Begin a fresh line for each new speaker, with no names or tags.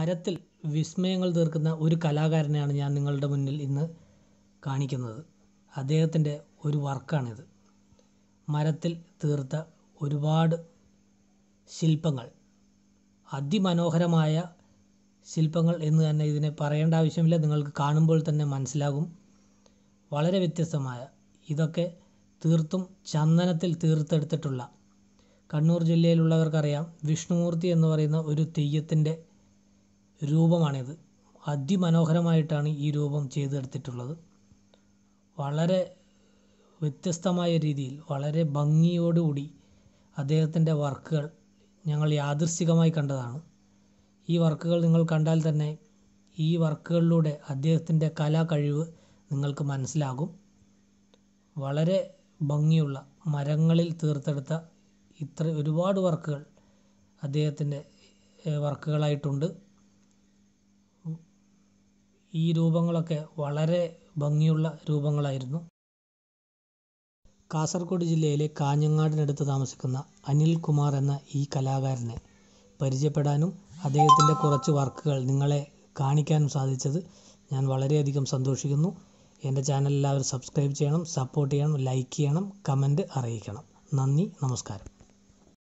മരത്തിൽ വിസ്മയങ്ങൾ തീർക്കുന്ന ഒരു കലാകാരനെയാണ് ഞാൻ നിങ്ങളുടെ മുന്നിൽ ഇന്ന് കാണിക്കുന്നത് അദ്ദേഹത്തിൻ്റെ ഒരു വർക്കാണിത് മരത്തിൽ തീർത്ത ഒരുപാട് ശില്പങ്ങൾ അതിമനോഹരമായ ശില്പങ്ങൾ എന്ന് തന്നെ ഇതിനെ പറയേണ്ട ആവശ്യമില്ല നിങ്ങൾക്ക് കാണുമ്പോൾ തന്നെ മനസ്സിലാകും വളരെ വ്യത്യസ്തമായ ഇതൊക്കെ തീർത്തും ചന്ദനത്തിൽ തീർത്തെടുത്തിട്ടുള്ള കണ്ണൂർ ജില്ലയിലുള്ളവർക്കറിയാം വിഷ്ണുമൂർത്തി എന്ന് പറയുന്ന ഒരു തെയ്യത്തിൻ്റെ രൂപമാണിത് അതിമനോഹരമായിട്ടാണ് ഈ രൂപം ചെയ്തെടുത്തിട്ടുള്ളത് വളരെ വ്യത്യസ്തമായ രീതിയിൽ വളരെ ഭംഗിയോടുകൂടി അദ്ദേഹത്തിൻ്റെ വർക്കുകൾ ഞങ്ങൾ യാദൃശ്ചികമായി കണ്ടതാണ് ഈ വർക്കുകൾ നിങ്ങൾ കണ്ടാൽ തന്നെ ഈ വർക്കുകളിലൂടെ അദ്ദേഹത്തിൻ്റെ കലാകഴിവ് നിങ്ങൾക്ക് മനസ്സിലാകും വളരെ ഭംഗിയുള്ള മരങ്ങളിൽ തീർത്തെടുത്ത ഇത്ര ഒരുപാട് വർക്കുകൾ അദ്ദേഹത്തിൻ്റെ വർക്കുകളായിട്ടുണ്ട് ഈ രൂപങ്ങളൊക്കെ വളരെ ഭംഗിയുള്ള രൂപങ്ങളായിരുന്നു കാസർഗോഡ് ജില്ലയിലെ കാഞ്ഞങ്ങാടിനടുത്ത് താമസിക്കുന്ന അനിൽകുമാർ എന്ന ഈ കലാകാരനെ പരിചയപ്പെടാനും അദ്ദേഹത്തിൻ്റെ കുറച്ച് വർക്കുകൾ നിങ്ങളെ കാണിക്കാനും സാധിച്ചത് ഞാൻ വളരെയധികം സന്തോഷിക്കുന്നു എൻ്റെ ചാനൽ എല്ലാവരും സബ്സ്ക്രൈബ് ചെയ്യണം സപ്പോർട്ട് ചെയ്യണം ലൈക്ക് ചെയ്യണം കമൻറ്റ് അറിയിക്കണം നന്ദി നമസ്കാരം